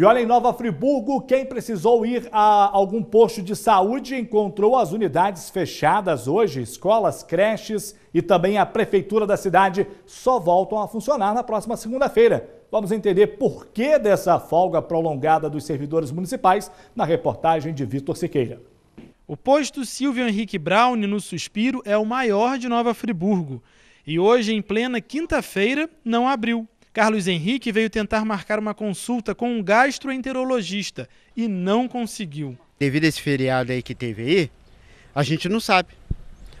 E olha, em Nova Friburgo, quem precisou ir a algum posto de saúde encontrou as unidades fechadas hoje, escolas, creches e também a prefeitura da cidade só voltam a funcionar na próxima segunda-feira. Vamos entender por que dessa folga prolongada dos servidores municipais na reportagem de Vitor Siqueira. O posto Silvio Henrique Brown, no Suspiro, é o maior de Nova Friburgo. E hoje, em plena quinta-feira, não abriu. Carlos Henrique veio tentar marcar uma consulta com um gastroenterologista e não conseguiu. Devido a esse feriado aí que teve aí, a gente não sabe.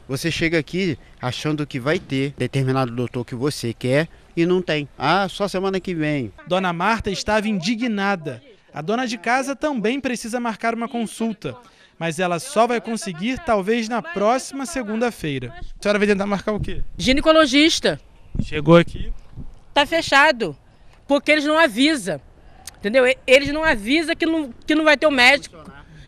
Você chega aqui achando que vai ter determinado doutor que você quer e não tem. Ah, só semana que vem. Dona Marta estava indignada. A dona de casa também precisa marcar uma consulta, mas ela só vai conseguir talvez na próxima segunda-feira. A senhora vai tentar marcar o quê? Ginecologista. Chegou aqui. Tá fechado, porque eles não avisam, entendeu? Eles não avisam que não, que não vai ter o médico.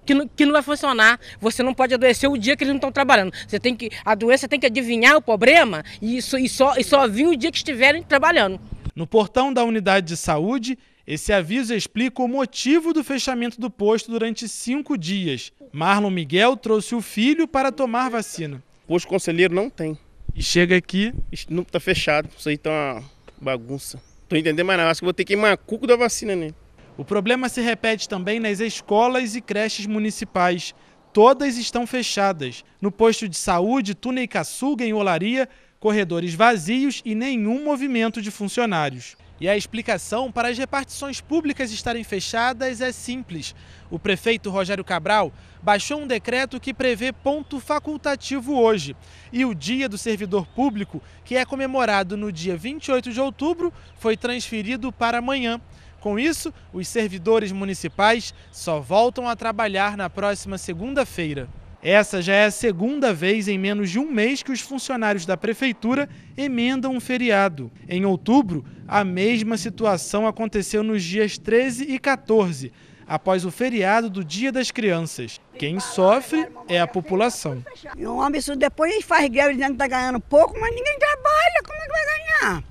Que não, que não vai funcionar. Você não pode adoecer o dia que eles não estão trabalhando. Você tem que, a doença tem que adivinhar o problema e, isso, e, só, e só vir o dia que estiverem trabalhando. No portão da unidade de saúde, esse aviso explica o motivo do fechamento do posto durante cinco dias. Marlon Miguel trouxe o filho para tomar vacina. O posto conselheiro não tem. E chega aqui. Não está fechado. Isso aí está bagunça. Tô entendendo mais nada, acho que vou ter que queimar cuco da vacina Né? O problema se repete também nas escolas e creches municipais. Todas estão fechadas. No posto de saúde, Túnei Caçuga, em Olaria, corredores vazios e nenhum movimento de funcionários. E a explicação para as repartições públicas estarem fechadas é simples. O prefeito Rogério Cabral baixou um decreto que prevê ponto facultativo hoje. E o Dia do Servidor Público, que é comemorado no dia 28 de outubro, foi transferido para amanhã. Com isso, os servidores municipais só voltam a trabalhar na próxima segunda-feira. Essa já é a segunda vez em menos de um mês que os funcionários da prefeitura emendam um feriado. Em outubro, a mesma situação aconteceu nos dias 13 e 14, após o feriado do Dia das Crianças. Quem sofre é a população. O um absurdo. Depois faz greve dizendo que está ganhando pouco, mas ninguém trabalha. Como é que vai ganhar?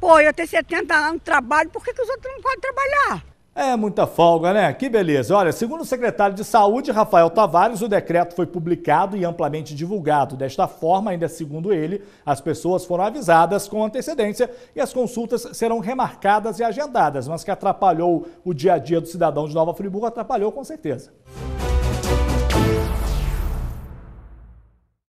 Pô, eu tenho 70 anos de trabalho, por que, que os outros não podem trabalhar? É muita folga, né? Que beleza. Olha, segundo o secretário de Saúde, Rafael Tavares, o decreto foi publicado e amplamente divulgado. Desta forma, ainda segundo ele, as pessoas foram avisadas com antecedência e as consultas serão remarcadas e agendadas, mas que atrapalhou o dia a dia do cidadão de Nova Friburgo, atrapalhou com certeza.